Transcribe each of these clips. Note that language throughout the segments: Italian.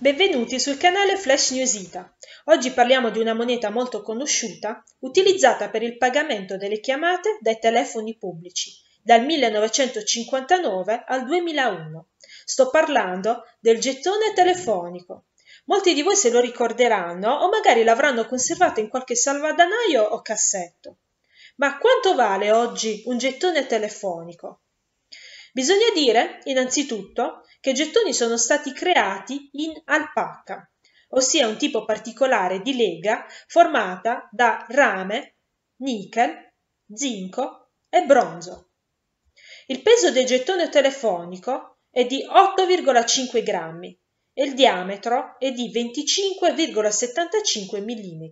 Benvenuti sul canale Flash News Ita. Oggi parliamo di una moneta molto conosciuta utilizzata per il pagamento delle chiamate dai telefoni pubblici dal 1959 al 2001. Sto parlando del gettone telefonico. Molti di voi se lo ricorderanno o magari l'avranno conservato in qualche salvadanaio o cassetto. Ma quanto vale oggi un gettone telefonico? Bisogna dire, innanzitutto, che gettoni sono stati creati in alpaca, ossia un tipo particolare di lega formata da rame, nichel, zinco e bronzo. Il peso del gettone telefonico è di 8,5 grammi e il diametro è di 25,75 mm.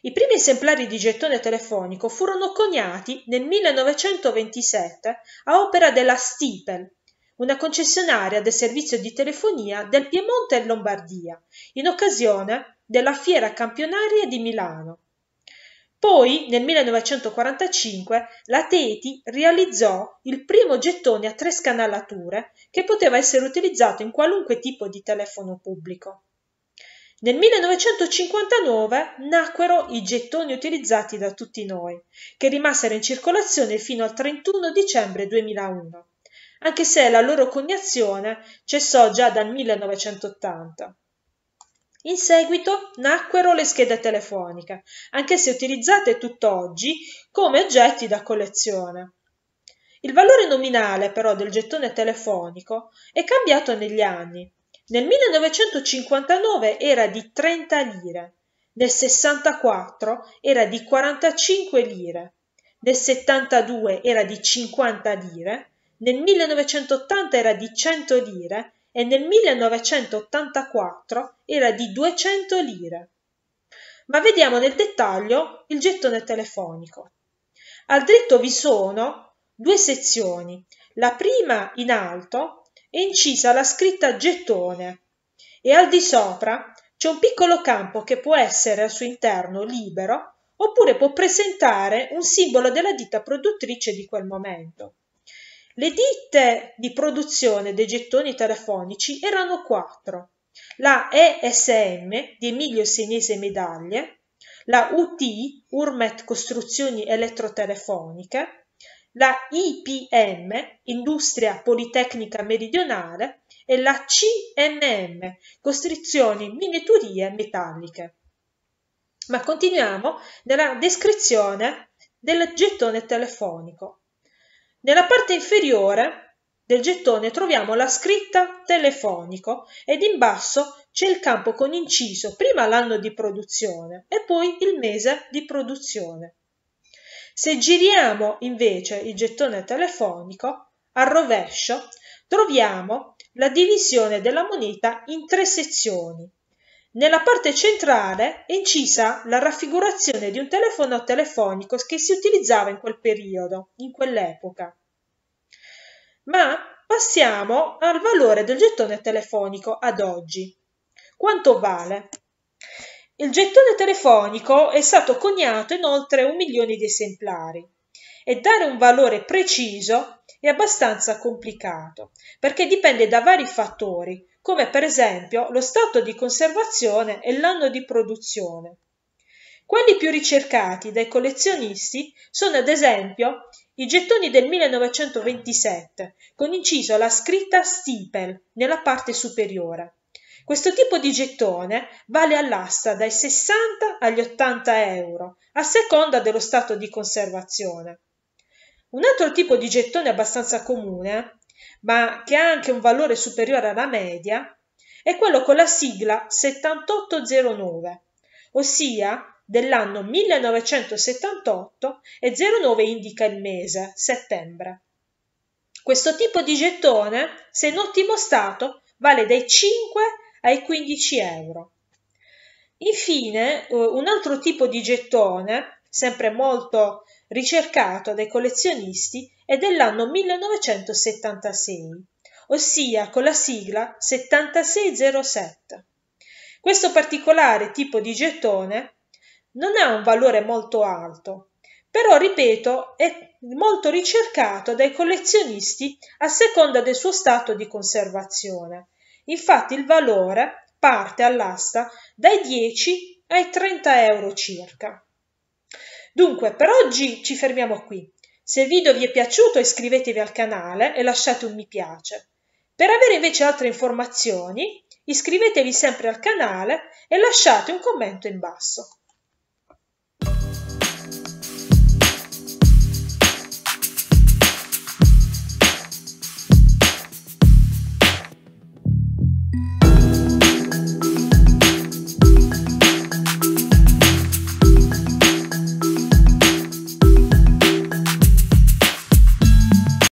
I primi esemplari di gettone telefonico furono coniati nel 1927 a opera della Stipel, una concessionaria del servizio di telefonia del Piemonte e Lombardia, in occasione della Fiera Campionaria di Milano. Poi, nel 1945, la Teti realizzò il primo gettone a tre scanalature che poteva essere utilizzato in qualunque tipo di telefono pubblico. Nel 1959 nacquero i gettoni utilizzati da tutti noi, che rimasero in circolazione fino al 31 dicembre 2001 anche se la loro coniazione cessò già dal 1980. In seguito nacquero le schede telefoniche, anche se utilizzate tutt'oggi come oggetti da collezione. Il valore nominale però del gettone telefonico è cambiato negli anni. Nel 1959 era di 30 lire, nel 64 era di 45 lire, nel 72 era di 50 lire, nel 1980 era di 100 lire e nel 1984 era di 200 lire. Ma vediamo nel dettaglio il gettone telefonico. Al dritto vi sono due sezioni. La prima in alto è incisa la scritta gettone e al di sopra c'è un piccolo campo che può essere al suo interno libero oppure può presentare un simbolo della ditta produttrice di quel momento. Le ditte di produzione dei gettoni telefonici erano quattro. La ESM di Emilio Senese Medaglie, la UT Urmet Costruzioni Elettrotelefoniche, la IPM Industria Politecnica Meridionale e la CMM Costruzioni Miniaturie Metalliche. Ma continuiamo nella descrizione del gettone telefonico. Nella parte inferiore del gettone troviamo la scritta telefonico ed in basso c'è il campo con inciso prima l'anno di produzione e poi il mese di produzione. Se giriamo invece il gettone telefonico al rovescio troviamo la divisione della moneta in tre sezioni nella parte centrale è incisa la raffigurazione di un telefono telefonico che si utilizzava in quel periodo, in quell'epoca. Ma passiamo al valore del gettone telefonico ad oggi. Quanto vale? Il gettone telefonico è stato coniato in oltre un milione di esemplari e dare un valore preciso è abbastanza complicato perché dipende da vari fattori come per esempio lo stato di conservazione e l'anno di produzione. Quelli più ricercati dai collezionisti sono ad esempio i gettoni del 1927 con inciso la scritta Stipel nella parte superiore. Questo tipo di gettone vale all'asta dai 60 agli 80 euro, a seconda dello stato di conservazione. Un altro tipo di gettone abbastanza comune ma che ha anche un valore superiore alla media, è quello con la sigla 7809, ossia dell'anno 1978 e 09 indica il mese, settembre. Questo tipo di gettone, se in ottimo stato, vale dai 5 ai 15 euro. Infine, eh, un altro tipo di gettone sempre molto ricercato dai collezionisti, è dell'anno 1976, ossia con la sigla 7607. Questo particolare tipo di gettone non ha un valore molto alto, però ripeto è molto ricercato dai collezionisti a seconda del suo stato di conservazione. Infatti il valore parte all'asta dai 10 ai 30 euro circa. Dunque, per oggi ci fermiamo qui. Se il video vi è piaciuto iscrivetevi al canale e lasciate un mi piace. Per avere invece altre informazioni iscrivetevi sempre al canale e lasciate un commento in basso.